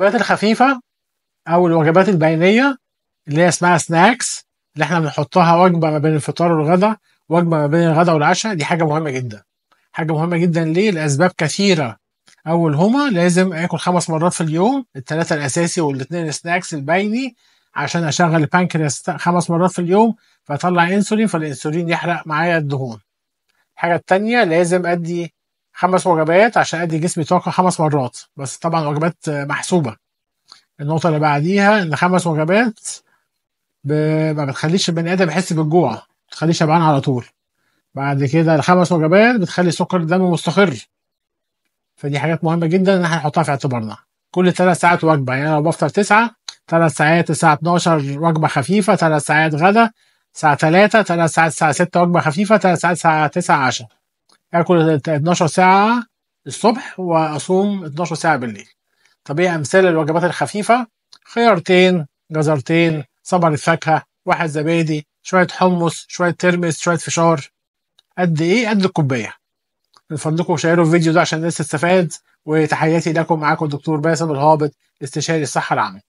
الوجبات الخفيفه او الوجبات البينيه اللي هي اسمها سناكس اللي احنا بنحطها وجبه ما بين الفطار والغدا وجبه ما بين الغدا والعشاء دي حاجه مهمه جدا حاجه مهمه جدا ليه لاسباب كثيره أول هما لازم اكل خمس مرات في اليوم الثلاثه الاساسي والاثنين سناكس البيني عشان اشغل البنكرياس خمس مرات في اليوم فاطلع انسولين فالانسولين يحرق معايا الدهون الحاجه التانية لازم ادي خمس وجبات عشان ادي جسمي طاقه خمس مرات بس طبعا وجبات محسوبه النقطه اللي بعديها ان خمس وجبات ب... ما بتخليش البني ادم يحس بالجوع بتخليه شبعان على طول بعد كده الخمس وجبات بتخلي سكر الدم مستقر فدي حاجات مهمه جدا ان احنا نحطها في اعتبارنا كل ثلاث ساعات وجبه يعني لو بفطر تسعة ثلاث ساعات الساعه 12 وجبه خفيفه ثلاث ساعات غدا الساعه 3 ثلاث ساعات الساعه 6 وجبه خفيفه ثلاث ساعات الساعه 9 10 اكل 12 ساعه الصبح واصوم 12 ساعه بالليل طب ايه امثله الوجبات الخفيفه خيارتين جزرتين صبر الفاكهه واحد زبادي شويه حمص شويه ترمس شويه فشار قد ايه قد الكوبايه فضلكم شيروا الفيديو ده عشان الناس تستفاد وتحياتي لكم معاكم الدكتور باسم الهابط استشاري الصحه العامه